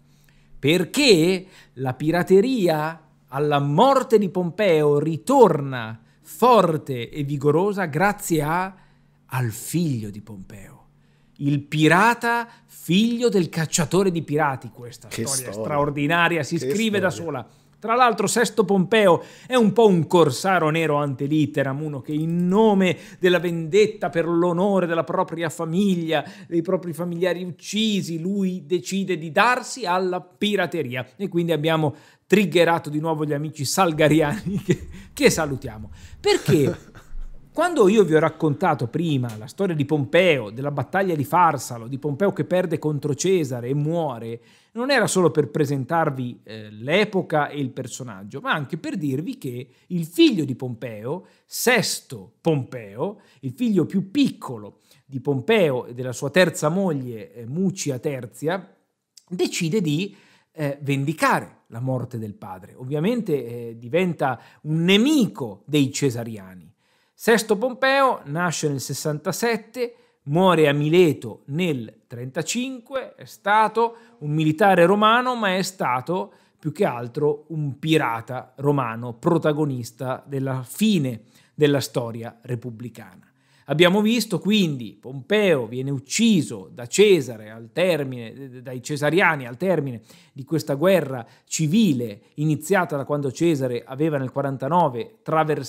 A: perché la pirateria alla morte di Pompeo ritorna forte e vigorosa grazie a, al figlio di Pompeo. Il pirata figlio del cacciatore di pirati, questa storia, storia, straordinaria si che scrive storia. da sola. Tra l'altro Sesto Pompeo è un po' un corsaro nero ante litteram, uno che in nome della vendetta per l'onore della propria famiglia, dei propri familiari uccisi, lui decide di darsi alla pirateria. E quindi abbiamo triggerato di nuovo gli amici salgariani che, che salutiamo. Perché quando io vi ho raccontato prima la storia di Pompeo, della battaglia di Farsalo, di Pompeo che perde contro Cesare e muore, non era solo per presentarvi eh, l'epoca e il personaggio, ma anche per dirvi che il figlio di Pompeo, Sesto Pompeo, il figlio più piccolo di Pompeo e della sua terza moglie eh, Mucia Terzia, decide di eh, vendicare la morte del padre. Ovviamente eh, diventa un nemico dei cesariani. Sesto Pompeo nasce nel 67 muore a Mileto nel 35, è stato un militare romano, ma è stato più che altro un pirata romano, protagonista della fine della storia repubblicana. Abbiamo visto quindi Pompeo viene ucciso da Cesare al termine, dai cesariani al termine di questa guerra civile iniziata da quando Cesare aveva nel 49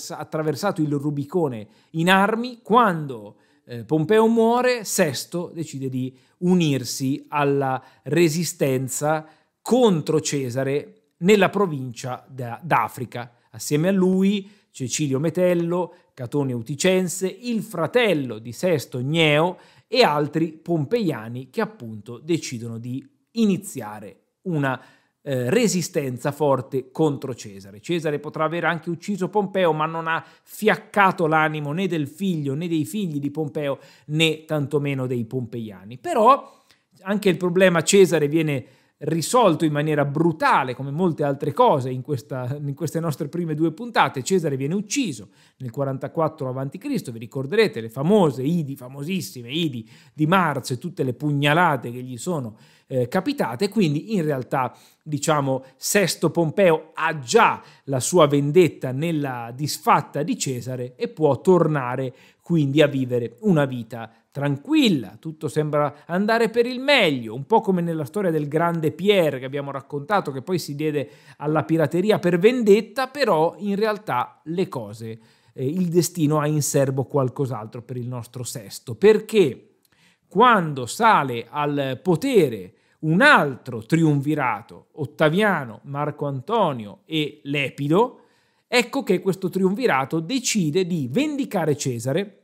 A: attraversato il Rubicone in armi, quando eh, Pompeo muore, Sesto decide di unirsi alla resistenza contro Cesare nella provincia da, d'Africa. Assieme a lui Cecilio Metello, Catone Uticense, il fratello di Sesto Gneo e altri pompeiani che appunto decidono di iniziare una eh, resistenza forte contro Cesare. Cesare potrà aver anche ucciso Pompeo, ma non ha fiaccato l'animo né del figlio né dei figli di Pompeo né tantomeno dei pompeiani. Però anche il problema Cesare viene risolto in maniera brutale, come molte altre cose in, questa, in queste nostre prime due puntate. Cesare viene ucciso nel 44 a.C., vi ricorderete le famose idi, famosissime idi di Marzo e tutte le pugnalate che gli sono eh, capitate, quindi in realtà diciamo Sesto Pompeo ha già la sua vendetta nella disfatta di Cesare e può tornare quindi a vivere una vita tranquilla, tutto sembra andare per il meglio, un po' come nella storia del grande Pierre che abbiamo raccontato, che poi si diede alla pirateria per vendetta, però in realtà le cose, eh, il destino ha in serbo qualcos'altro per il nostro sesto, perché quando sale al potere un altro triunvirato, Ottaviano, Marco Antonio e Lepido, ecco che questo triunvirato decide di vendicare Cesare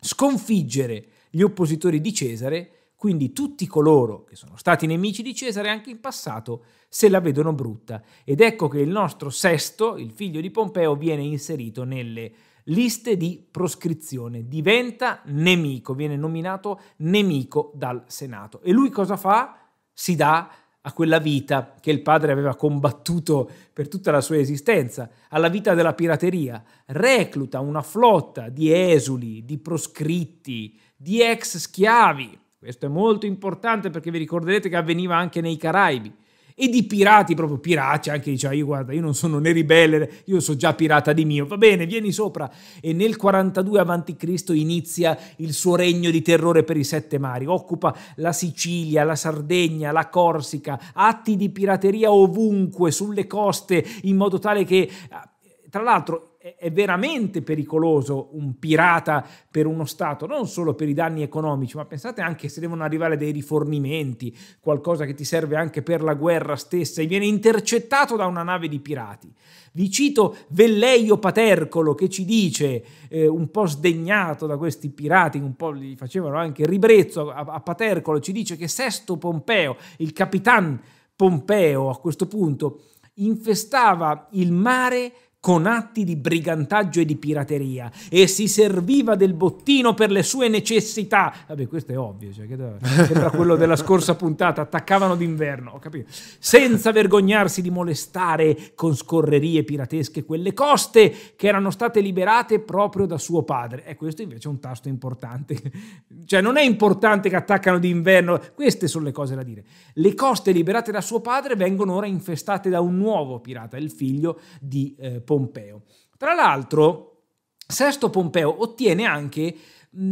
A: sconfiggere gli oppositori di Cesare, quindi tutti coloro che sono stati nemici di Cesare anche in passato se la vedono brutta. Ed ecco che il nostro Sesto, il figlio di Pompeo, viene inserito nelle liste di proscrizione, diventa nemico, viene nominato nemico dal Senato. E lui cosa fa? Si dà a quella vita che il padre aveva combattuto per tutta la sua esistenza, alla vita della pirateria. Recluta una flotta di esuli, di proscritti, di ex schiavi. Questo è molto importante perché vi ricorderete che avveniva anche nei Caraibi e di pirati, proprio pirati, anche diceva ah, io guarda io non sono né ribelle, io sono già pirata di mio, va bene vieni sopra e nel 42 a.C. inizia il suo regno di terrore per i sette mari, occupa la Sicilia, la Sardegna, la Corsica, atti di pirateria ovunque, sulle coste, in modo tale che tra l'altro è veramente pericoloso un pirata per uno Stato, non solo per i danni economici, ma pensate anche se devono arrivare dei rifornimenti, qualcosa che ti serve anche per la guerra stessa, e viene intercettato da una nave di pirati. Vi cito Velleio Patercolo che ci dice, eh, un po' sdegnato da questi pirati, un po' gli facevano anche ribrezzo a, a Patercolo, ci dice che Sesto Pompeo, il capitano Pompeo a questo punto, infestava il mare con atti di brigantaggio e di pirateria e si serviva del bottino per le sue necessità. Vabbè, questo è ovvio, cioè, sembra quello della scorsa puntata, attaccavano d'inverno, ho capito. Senza vergognarsi di molestare con scorrerie piratesche quelle coste che erano state liberate proprio da suo padre. E questo invece è un tasto importante. cioè non è importante che attaccano d'inverno, queste sono le cose da dire. Le coste liberate da suo padre vengono ora infestate da un nuovo pirata, il figlio di eh, Pompeo. Tra l'altro, Sesto Pompeo ottiene anche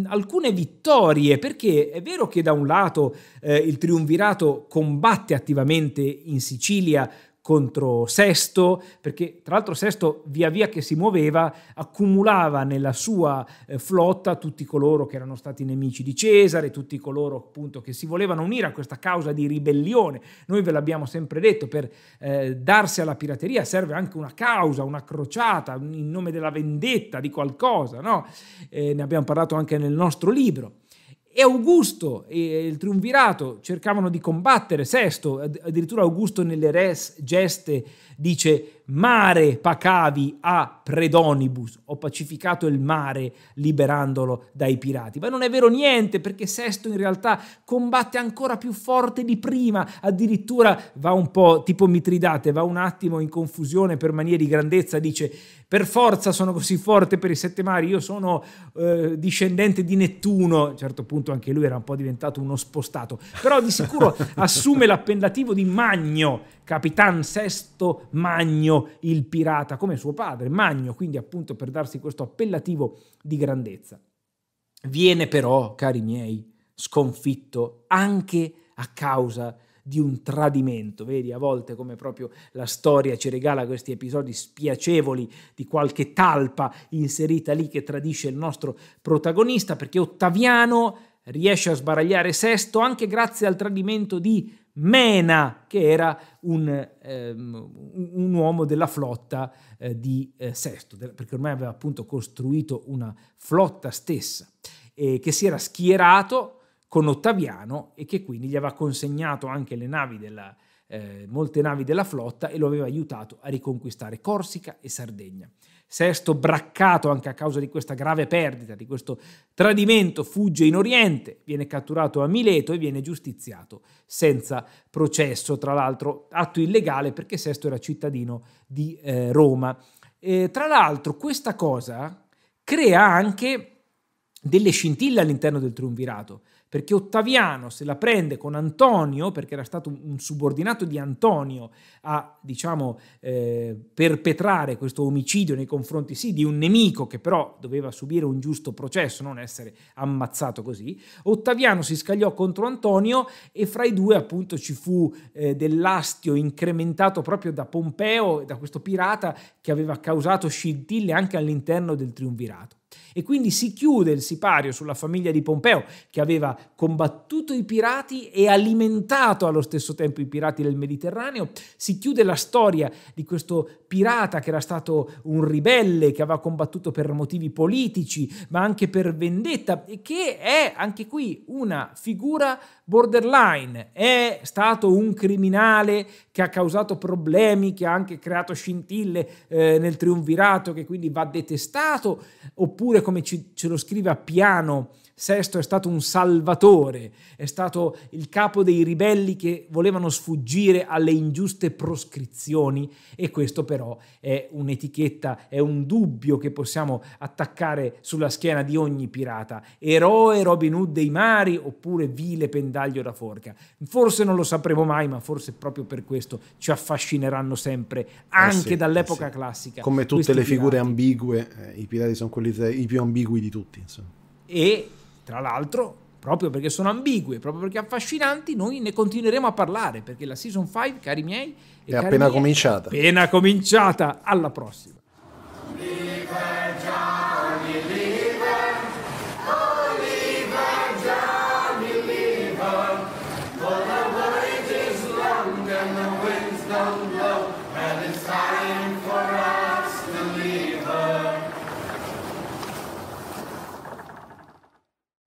A: alcune vittorie, perché è vero che da un lato eh, il triunvirato combatte attivamente in Sicilia contro Sesto, perché tra l'altro Sesto via via che si muoveva accumulava nella sua eh, flotta tutti coloro che erano stati nemici di Cesare, tutti coloro appunto che si volevano unire a questa causa di ribellione. Noi ve l'abbiamo sempre detto, per eh, darsi alla pirateria serve anche una causa, una crociata, in nome della vendetta, di qualcosa, no? Eh, ne abbiamo parlato anche nel nostro libro e Augusto e il triunvirato cercavano di combattere Sesto, addirittura Augusto nelle res geste dice mare pacavi a predonibus, ho pacificato il mare liberandolo dai pirati. Ma non è vero niente perché Sesto in realtà combatte ancora più forte di prima, addirittura va un po' tipo Mitridate, va un attimo in confusione per manie di grandezza, dice per forza sono così forte per i sette mari, io sono eh, discendente di Nettuno, a un certo punto anche lui era un po' diventato uno spostato, però di sicuro assume l'appellativo di Magno Capitan Sesto Magno il pirata, come suo padre, Magno, quindi appunto per darsi questo appellativo di grandezza. Viene però, cari miei, sconfitto anche a causa di un tradimento. Vedi, a volte come proprio la storia ci regala questi episodi spiacevoli di qualche talpa inserita lì che tradisce il nostro protagonista, perché Ottaviano riesce a sbaragliare Sesto anche grazie al tradimento di Mena, che era un, ehm, un uomo della flotta eh, di eh, Sesto, perché ormai aveva appunto costruito una flotta stessa, eh, che si era schierato con Ottaviano e che quindi gli aveva consegnato anche le navi della, eh, molte navi della flotta e lo aveva aiutato a riconquistare Corsica e Sardegna sesto braccato anche a causa di questa grave perdita, di questo tradimento, fugge in Oriente, viene catturato a Mileto e viene giustiziato senza processo, tra l'altro atto illegale perché sesto era cittadino di eh, Roma. Eh, tra l'altro questa cosa crea anche delle scintille all'interno del triunvirato, perché Ottaviano se la prende con Antonio, perché era stato un subordinato di Antonio a, diciamo, eh, perpetrare questo omicidio nei confronti, sì, di un nemico che però doveva subire un giusto processo, non essere ammazzato così. Ottaviano si scagliò contro Antonio e fra i due appunto ci fu eh, dell'astio incrementato proprio da Pompeo, da questo pirata che aveva causato scintille anche all'interno del triunvirato. E quindi si chiude il sipario sulla famiglia di Pompeo, che aveva combattuto i pirati e alimentato allo stesso tempo i pirati del Mediterraneo. Si chiude la storia di questo pirata che era stato un ribelle, che aveva combattuto per motivi politici, ma anche per vendetta, e che è anche qui una figura borderline. È stato un criminale che ha causato problemi, che ha anche creato scintille eh, nel triunvirato, che quindi va detestato. Oppure oppure come ci, ce lo scrive a piano Sesto è stato un salvatore, è stato il capo dei ribelli che volevano sfuggire alle ingiuste proscrizioni e questo però è un'etichetta, è un dubbio che possiamo attaccare sulla schiena di ogni pirata. Eroe Robin Hood dei mari oppure vile pendaglio da forca. Forse non lo sapremo mai, ma forse proprio per questo ci affascineranno sempre eh anche eh sì, dall'epoca eh sì. classica. Come tutte le pirati. figure
B: ambigue, eh, i pirati sono quelli tra i più ambigui di tutti, insomma.
A: E tra l'altro, proprio perché sono ambigue, proprio perché affascinanti, noi ne continueremo a parlare, perché la Season 5, cari miei, è cari appena miei, cominciata. Appena cominciata, alla prossima.